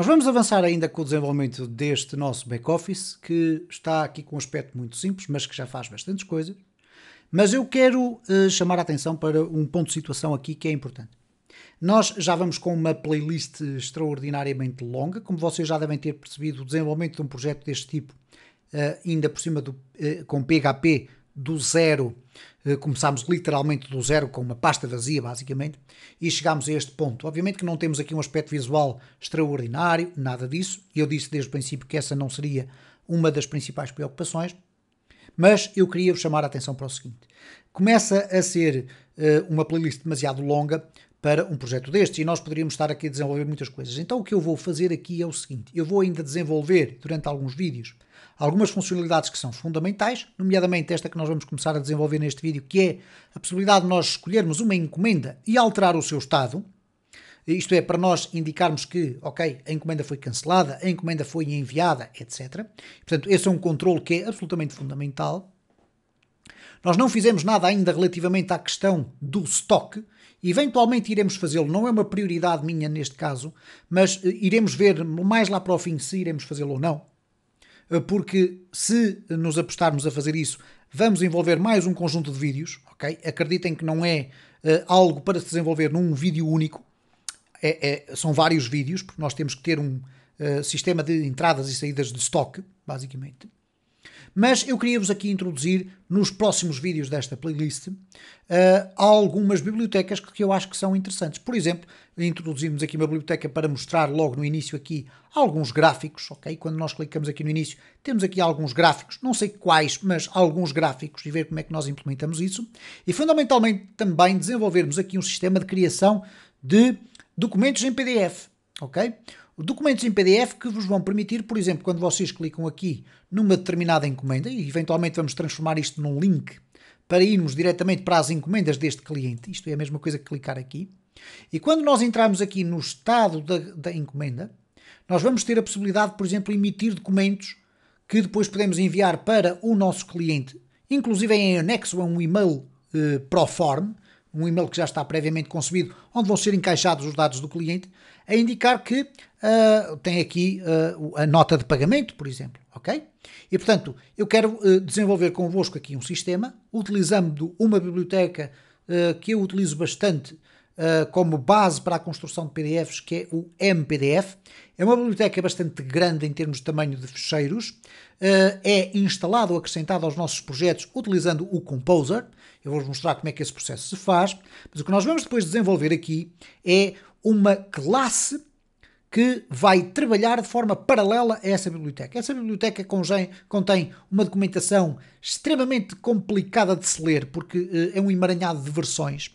Nós vamos avançar ainda com o desenvolvimento deste nosso back-office, que está aqui com um aspecto muito simples, mas que já faz bastantes coisas. Mas eu quero uh, chamar a atenção para um ponto de situação aqui que é importante. Nós já vamos com uma playlist extraordinariamente longa. Como vocês já devem ter percebido, o desenvolvimento de um projeto deste tipo, uh, ainda por cima do, uh, com PHP do zero, eh, começámos literalmente do zero com uma pasta vazia, basicamente, e chegámos a este ponto. Obviamente que não temos aqui um aspecto visual extraordinário, nada disso. Eu disse desde o princípio que essa não seria uma das principais preocupações, mas eu queria chamar a atenção para o seguinte: começa a ser uh, uma playlist demasiado longa, para um projeto destes e nós poderíamos estar aqui a desenvolver muitas coisas. Então o que eu vou fazer aqui é o seguinte, eu vou ainda desenvolver durante alguns vídeos algumas funcionalidades que são fundamentais, nomeadamente esta que nós vamos começar a desenvolver neste vídeo, que é a possibilidade de nós escolhermos uma encomenda e alterar o seu estado, isto é, para nós indicarmos que, ok, a encomenda foi cancelada, a encomenda foi enviada, etc. Portanto, esse é um controle que é absolutamente fundamental. Nós não fizemos nada ainda relativamente à questão do stock. Eventualmente iremos fazê-lo, não é uma prioridade minha neste caso, mas eh, iremos ver mais lá para o fim se iremos fazê-lo ou não. Eh, porque se nos apostarmos a fazer isso, vamos envolver mais um conjunto de vídeos, ok? Acreditem que não é uh, algo para se desenvolver num vídeo único, é, é, são vários vídeos, porque nós temos que ter um uh, sistema de entradas e saídas de stock, basicamente. Mas eu queria-vos aqui introduzir, nos próximos vídeos desta playlist, uh, algumas bibliotecas que eu acho que são interessantes. Por exemplo, introduzimos aqui uma biblioteca para mostrar logo no início aqui alguns gráficos, ok? Quando nós clicamos aqui no início, temos aqui alguns gráficos, não sei quais, mas alguns gráficos e ver como é que nós implementamos isso. E fundamentalmente também desenvolvermos aqui um sistema de criação de documentos em PDF, ok? Documentos em PDF que vos vão permitir, por exemplo, quando vocês clicam aqui numa determinada encomenda, e eventualmente vamos transformar isto num link para irmos diretamente para as encomendas deste cliente, isto é a mesma coisa que clicar aqui. E quando nós entrarmos aqui no estado da, da encomenda, nós vamos ter a possibilidade, por exemplo, de emitir documentos que depois podemos enviar para o nosso cliente, inclusive em anexo a um e-mail eh, proform, um e-mail que já está previamente concebido, onde vão ser encaixados os dados do cliente, a indicar que uh, tem aqui uh, a nota de pagamento, por exemplo, ok? E portanto, eu quero uh, desenvolver convosco aqui um sistema, utilizando uma biblioteca que eu utilizo bastante, eh, como base para a construção de PDFs, que é o MPDF. É uma biblioteca bastante grande em termos de tamanho de fecheiros. Uh, é instalado ou acrescentado aos nossos projetos utilizando o Composer. Eu vou-vos mostrar como é que esse processo se faz. Mas o que nós vamos depois desenvolver aqui é uma classe que vai trabalhar de forma paralela a essa biblioteca. Essa biblioteca contém uma documentação extremamente complicada de se ler, porque eh, é um emaranhado de versões.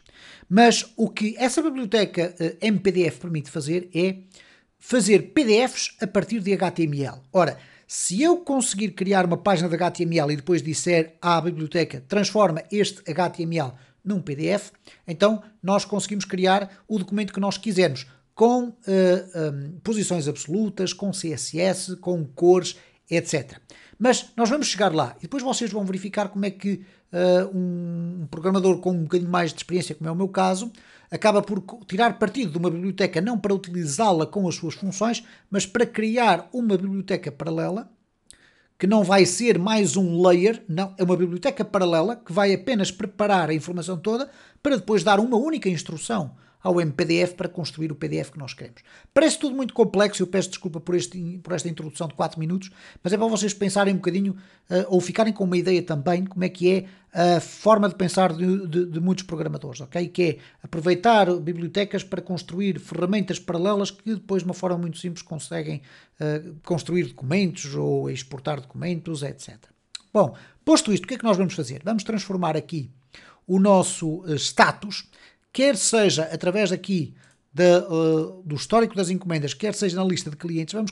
Mas o que essa biblioteca eh, MPDF permite fazer é fazer PDFs a partir de HTML. Ora, se eu conseguir criar uma página de HTML e depois disser à biblioteca transforma este HTML num PDF, então nós conseguimos criar o documento que nós quisermos, com uh, eh, um, eh, posições absolutas, com CSS, com cores, etc. Mas nós vamos chegar lá e depois vocês vão verificar como é que uh, um programador com um bocadinho mais de experiência, como é o meu caso, acaba por tirar partido de uma biblioteca não para utilizá-la com as suas funções, mas para criar uma biblioteca paralela que não vai ser mais um layer, não, é uma biblioteca paralela que vai apenas preparar a informação toda para depois dar uma única instrução ao MPDF para construir o PDF que nós queremos. Parece tudo muito complexo, eu peço desculpa por, este, por esta introdução de 4 minutos, mas é para vocês pensarem um bocadinho uh, ou ficarem com uma ideia também como é que é a forma de pensar de, de, de, muitos programadores, ok? Que é aproveitar bibliotecas para construir ferramentas paralelas que depois, de uma forma muito simples, conseguem uh, construir documentos ou exportar documentos, etc. Bom, posto isto, o que é que nós vamos fazer? Vamos transformar aqui o nosso eh, status quer seja através daqui uh, do histórico das encomendas, quer seja na lista de clientes, vamos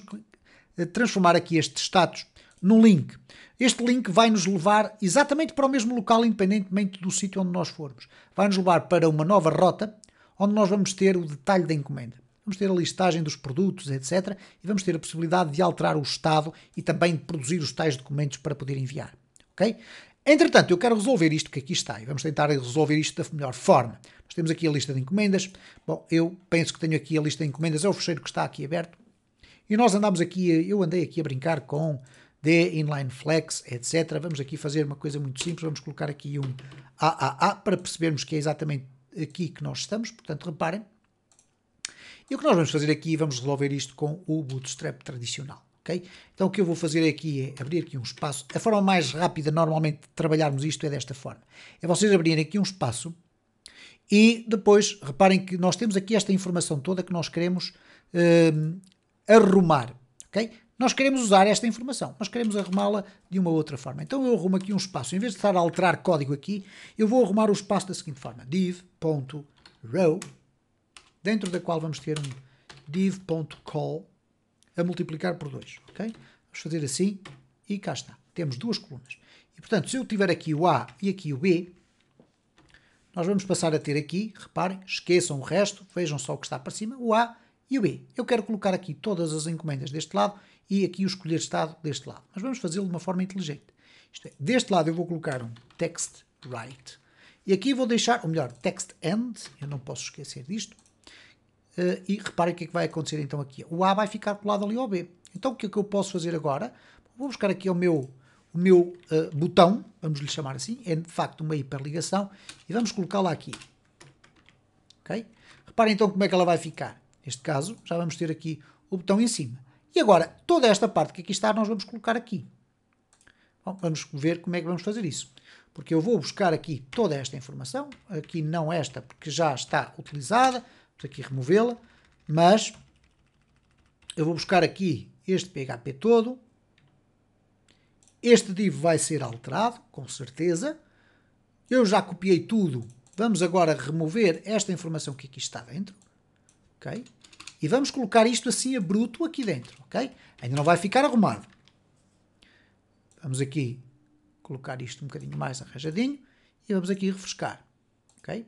eh, transformar aqui este status num link. Este link vai nos levar exatamente para o mesmo local, independentemente do sítio onde nós formos. Vai nos levar para uma nova rota, onde nós vamos ter o detalhe da encomenda. Vamos ter a listagem dos produtos, etc. E vamos ter a possibilidade de alterar o estado e também de produzir os tais documentos para poder enviar. Okay? Entretanto, eu quero resolver isto que aqui está e vamos tentar resolver isto da melhor forma. Nós temos aqui a lista de encomendas. Bom, eu penso que tenho aqui a lista de encomendas, é o fecheiro que está aqui aberto. E nós andamos aqui, eu andei aqui a brincar com D, inline flex, etc. Vamos aqui fazer uma coisa muito simples, vamos colocar aqui um AAA para percebermos que é exatamente aqui que nós estamos. Portanto, reparem. E o que nós vamos fazer aqui, vamos resolver isto com o bootstrap tradicional. Então o que eu vou fazer aqui é abrir aqui um espaço. A forma mais rápida normalmente de trabalharmos isto é desta forma. É vocês abrirem aqui um espaço e depois reparem que nós temos aqui esta informação toda que nós queremos hum, arrumar. ok? Nós queremos usar esta informação, mas queremos arrumá-la de uma outra forma. Então eu arrumo aqui um espaço. Em vez de estar a alterar código aqui, eu vou arrumar o espaço da seguinte forma. div.row dentro da qual vamos ter um div.call a multiplicar por 2, ok? Vamos fazer assim e cá está. Temos duas colunas. E, portanto, se eu tiver aqui o A e aqui o B, nós vamos passar a ter aqui, reparem, esqueçam o resto, vejam só o que está para cima, o A e o B. Eu quero colocar aqui todas as encomendas deste lado e aqui o escolher estado deste lado. Mas vamos fazê-lo de uma forma inteligente. Isto é, deste lado eu vou colocar um text right e aqui vou deixar, ou melhor, text end, eu não posso esquecer disto, Uh, e reparem o que é que vai acontecer então aqui. O A vai ficar colado ali ao B. Então o que é que eu posso fazer agora? Vou buscar aqui o meu, o meu uh, botão, vamos lhe chamar assim, é de facto uma hiperligação, e vamos colocá-la aqui. Ok? Reparem então como é que ela vai ficar. Neste caso, já vamos ter aqui o botão em cima. E agora, toda esta parte que aqui está, nós vamos colocar aqui. Bom, vamos ver como é que vamos fazer isso. Porque eu vou buscar aqui toda esta informação, aqui não esta, porque já está utilizada, vamos aqui removê-la, mas eu vou buscar aqui este PHP todo, este div vai ser alterado, com certeza, eu já copiei tudo, vamos agora remover esta informação que aqui está dentro, ok? E vamos colocar isto assim a bruto aqui dentro, ok? Ainda não vai ficar arrumado. Vamos aqui colocar isto um bocadinho mais arranjadinho e vamos aqui refrescar, ok?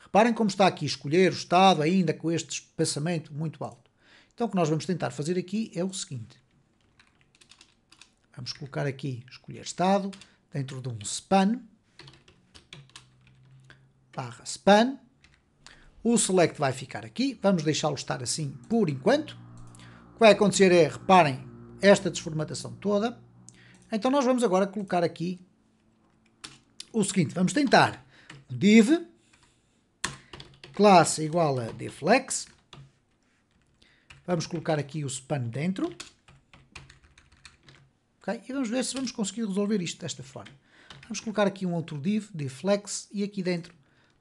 Reparem como está aqui escolher o estado ainda com este espaçamento muito alto. Então o que nós vamos tentar fazer aqui é o seguinte. Vamos colocar aqui escolher estado dentro de um span barra span. O select vai ficar aqui. Vamos deixá-lo estar assim por enquanto. O que vai acontecer é, reparem, esta desformatação toda. Então nós vamos agora colocar aqui o seguinte. Vamos tentar div classe igual a deflex. Vamos colocar aqui o span dentro. Okay? E vamos ver se vamos conseguir resolver isto desta forma. Vamos colocar aqui um outro div, deflex, e aqui dentro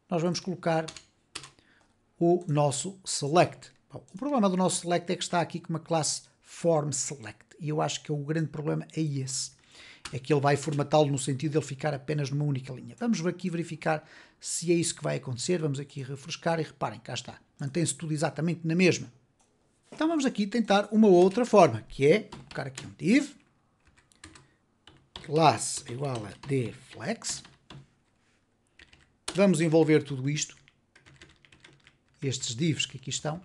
nós vamos colocar o nosso select. Bom, o problema do nosso select é que está aqui com uma classe form select. E eu acho que é o grande problema é esse. É que ele vai formatá-lo no sentido de ele ficar apenas numa única linha. Vamos aqui verificar se é isso que vai acontecer, vamos aqui refrescar e reparem, cá está. Mantém-se tudo exatamente na mesma. Então vamos aqui tentar uma outra forma, que é colocar aqui um div, class igual a dflex. Vamos envolver tudo isto, estes divs que aqui estão.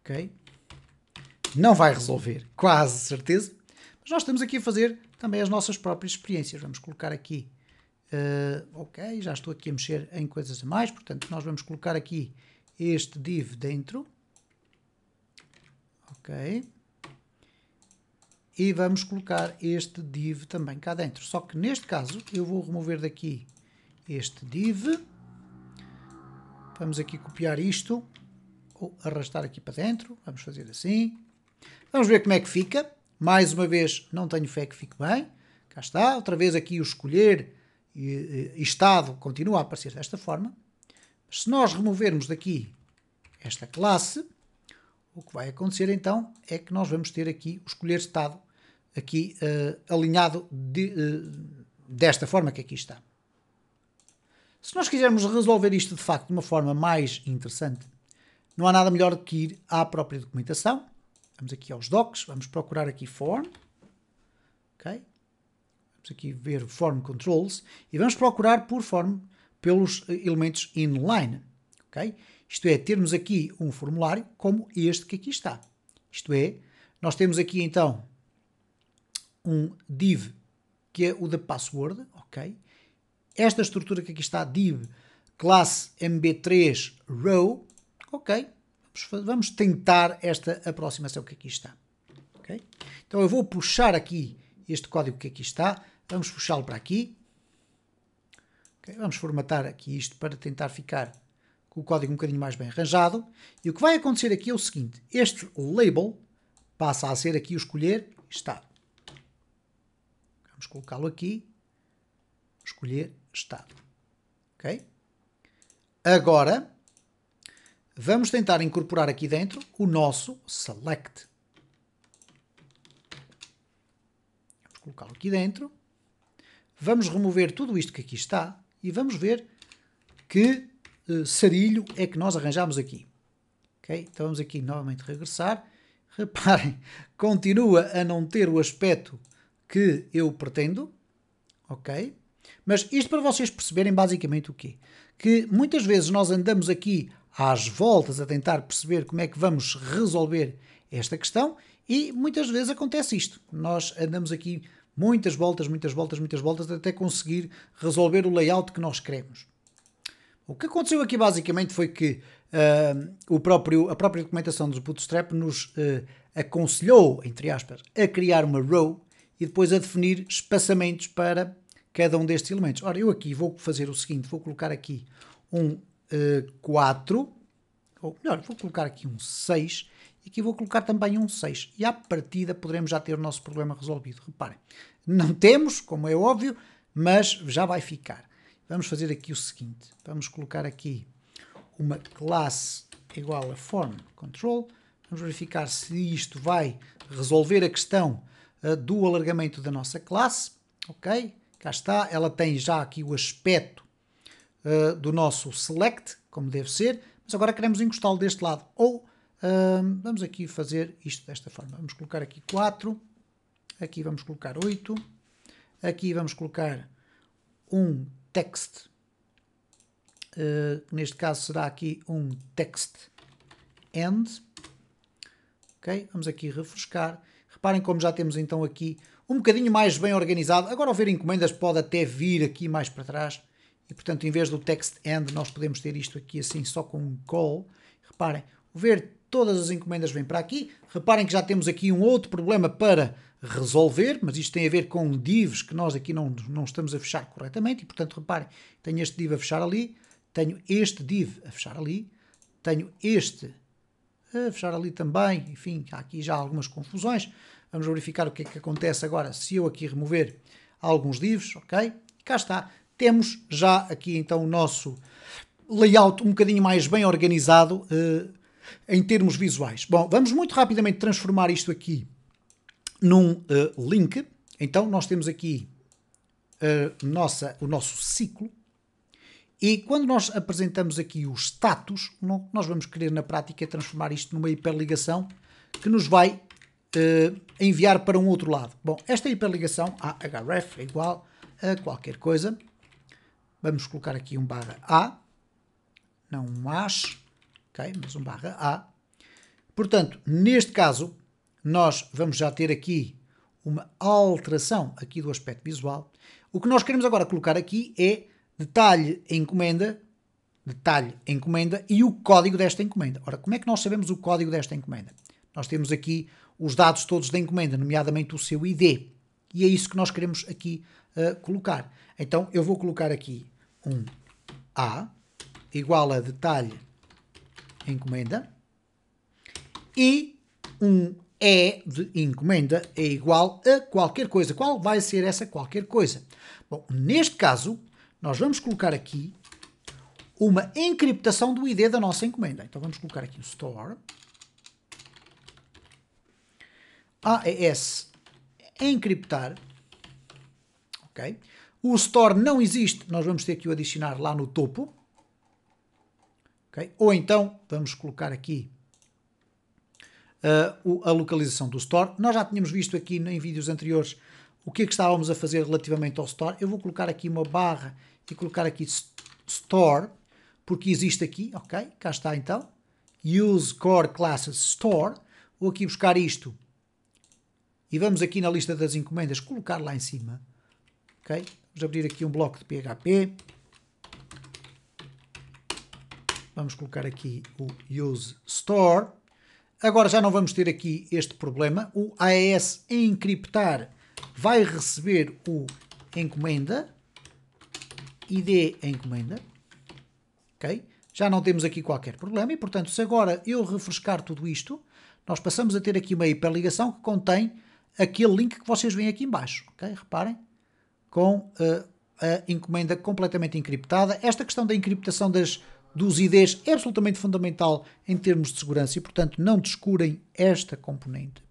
Ok? Não vai resolver, quase certeza. Mas nós estamos aqui a fazer também as nossas próprias experiências. Vamos colocar aqui Uh, ok, já estou aqui a mexer em coisas a mais, portanto nós vamos colocar aqui este div dentro, ok, e vamos colocar este div também cá dentro, só que neste caso eu vou remover daqui este div, vamos aqui copiar isto, ou arrastar aqui para dentro, vamos fazer assim, vamos ver como é que fica, mais uma vez não tenho fé que fique bem, cá está, outra vez aqui o escolher e, e Estado continua a aparecer desta forma, se nós removermos daqui esta classe, o que vai acontecer então é que nós vamos ter aqui o escolher Estado aqui uh, alinhado de, uh, desta forma que aqui está. Se nós quisermos resolver isto de facto de uma forma mais interessante, não há nada melhor do que ir à própria documentação. Vamos aqui aos docs, vamos procurar aqui form. Okay? Vamos aqui ver Form Controls e vamos procurar por form pelos eh, elementos inline. Okay? Isto é, termos aqui um formulário como este que aqui está. Isto é, nós temos aqui então um div que é o da password, ok? Esta estrutura que aqui está, div classe mb3 row, ok? Vamos, vamos tentar esta aproximação que aqui está, ok? Então eu vou puxar aqui este código que aqui está, Vamos puxá-lo para aqui. Okay, vamos formatar aqui isto para tentar ficar com o código um bocadinho mais bem arranjado. E o que vai acontecer aqui é o seguinte. Este label passa a ser aqui o escolher estado. Vamos colocá-lo aqui. Escolher estado. Ok? Agora, vamos tentar incorporar aqui dentro o nosso select. Vamos colocá-lo aqui dentro. Vamos remover tudo isto que aqui está e vamos ver que uh, sarilho é que nós arranjamos aqui. Okay? Então vamos aqui novamente regressar. Reparem, continua a não ter o aspecto que eu pretendo. Ok? Mas isto para vocês perceberem basicamente o quê? Que muitas vezes nós andamos aqui às voltas a tentar perceber como é que vamos resolver esta questão e muitas vezes acontece isto. Nós andamos aqui muitas voltas, muitas voltas, muitas voltas, até conseguir resolver o layout que nós queremos. O que aconteceu aqui basicamente foi que uh, o próprio, a própria documentação dos Bootstrap nos uh, aconselhou, entre aspas, a criar uma row e depois a definir espaçamentos para cada um destes elementos. Ora, eu aqui vou fazer o seguinte, vou colocar aqui um uh, ah, 4, ou melhor, vou colocar aqui um 6 e aqui vou colocar também um 6. E à partida poderemos já ter o nosso problema resolvido. Reparem, não temos, como é óbvio, mas já vai ficar. Vamos fazer aqui o seguinte. Vamos colocar aqui uma classe igual a form control. Vamos verificar se isto vai resolver a questão uh, do alargamento da nossa classe. Ok? Cá está. Ela tem já aqui o aspecto uh, do nosso select, como deve ser. Mas agora queremos encostá-lo deste lado. Ou vamos aqui fazer isto desta forma. Vamos colocar aqui 4, aqui vamos colocar 8, aqui vamos colocar um text, uh, neste caso será aqui um text end. Okay? Vamos aqui refrescar. Reparem como já temos então aqui um bocadinho mais bem organizado. Agora ao ver encomendas pode até vir aqui mais para trás. E portanto em vez do text end nós podemos ter isto aqui assim só com um call. Reparem, o ver todas as encomendas vêm para aqui. Reparem que já temos aqui um outro problema para resolver, mas isto tem a ver com divs que nós aqui não, não estamos a fechar corretamente e, portanto, reparem, tenho este div a fechar ali, tenho este div a fechar ali, tenho este a fechar ali também, enfim, há aqui já algumas confusões. Vamos verificar o que é que acontece agora se eu aqui remover alguns divs, ok? Cá está, temos já aqui então o nosso layout um bocadinho mais bem organizado, uh, em termos visuais. Bom, vamos muito rapidamente transformar isto aqui num uh, link. Então, nós temos aqui uh, nossa, o nosso ciclo. E quando nós apresentamos aqui o status, nós vamos querer na prática é transformar isto numa hiperligação que nos vai uh, enviar para um outro lado. Bom, esta hiperligação, a href é igual a qualquer coisa. Vamos colocar aqui um barra A, não um ok? um barra A. Portanto, neste caso, nós vamos já ter aqui uma alteração aqui do aspecto visual. O que nós queremos agora colocar aqui é detalhe encomenda, detalhe encomenda e o código desta encomenda. Ora, como é que nós sabemos o código desta encomenda? Nós temos aqui os dados todos da encomenda, nomeadamente o seu ID. E é isso que nós queremos aqui uh, colocar. Então, eu vou colocar aqui um A igual a detalhe encomenda, e um E de encomenda é igual a qualquer coisa. Qual vai ser essa qualquer coisa? Bom, neste caso, nós vamos colocar aqui uma encriptação do ID da nossa encomenda. Então vamos colocar aqui o store AES encriptar, ok? O store não existe, nós vamos ter que o adicionar lá no topo, Okay? Ou então, vamos colocar aqui uh, a localização do store. Nós já tínhamos visto aqui em vídeos anteriores o que é que estávamos a fazer relativamente ao store. Eu vou colocar aqui uma barra e colocar aqui store, porque existe aqui, ok? Cá está então. Use Core Classes Store. Vou aqui buscar isto. E vamos aqui na lista das encomendas colocar lá em cima. Ok? Vamos abrir aqui um bloco de PHP. Vamos colocar aqui o use store. Agora já não vamos ter aqui este problema. O AES encriptar vai receber o encomenda, ID encomenda, ok? Já não temos aqui qualquer problema e, portanto, se agora eu refrescar tudo isto, nós passamos a ter aqui uma hiperligação que contém aquele link que vocês veem aqui embaixo, ok? Reparem, com uh, a encomenda completamente encriptada. Esta questão da encriptação das dos ID's é absolutamente fundamental em termos de segurança e, portanto, não descurem esta componente.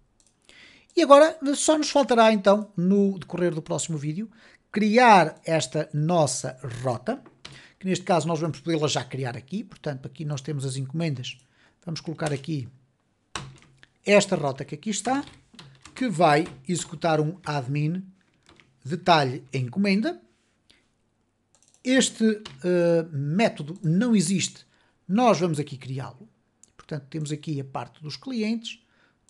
E agora só nos faltará então, no decorrer do próximo vídeo, criar esta nossa rota, que neste caso nós vamos podê-la já criar aqui, portanto aqui nós temos as encomendas, vamos colocar aqui esta rota que aqui está, que vai executar um admin detalhe encomenda, este uh, método não existe. Nós vamos aqui criá-lo. Portanto, temos aqui a parte dos clientes,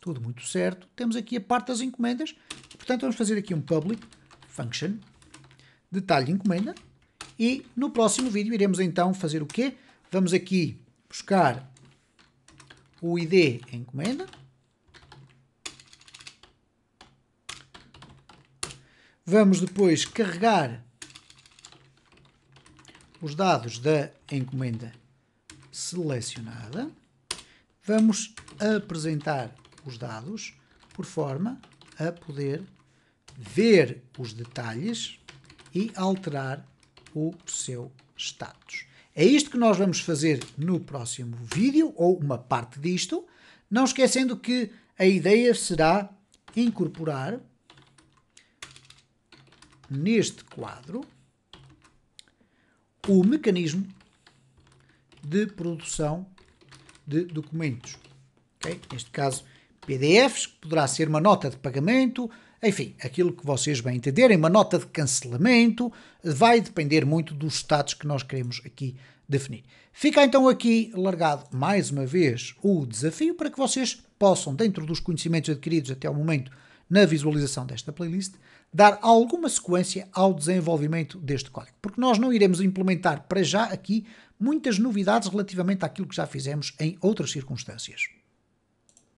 tudo muito certo. Temos aqui a parte das encomendas. Portanto, vamos fazer aqui um public function, detalhe encomenda. E no próximo vídeo iremos então fazer o quê? Vamos aqui buscar o ID encomenda. Vamos depois carregar os dados da encomenda selecionada. Vamos apresentar os dados por forma a poder ver os detalhes e alterar o seu status. É isto que nós vamos fazer no próximo vídeo, ou uma parte disto, não esquecendo que a ideia será incorporar neste quadro o mecanismo de produção de documentos. Okay? Neste caso, PDFs, que poderá ser uma nota de pagamento, enfim, aquilo que vocês bem entenderem, uma nota de cancelamento, vai depender muito dos status que nós queremos aqui definir. Fica então aqui largado mais uma vez o desafio para que vocês possam, dentro dos conhecimentos adquiridos até o momento, na visualização desta playlist, dar alguma sequência ao desenvolvimento deste código, porque nós não iremos implementar para já aqui muitas novidades relativamente àquilo que já fizemos em outras circunstâncias.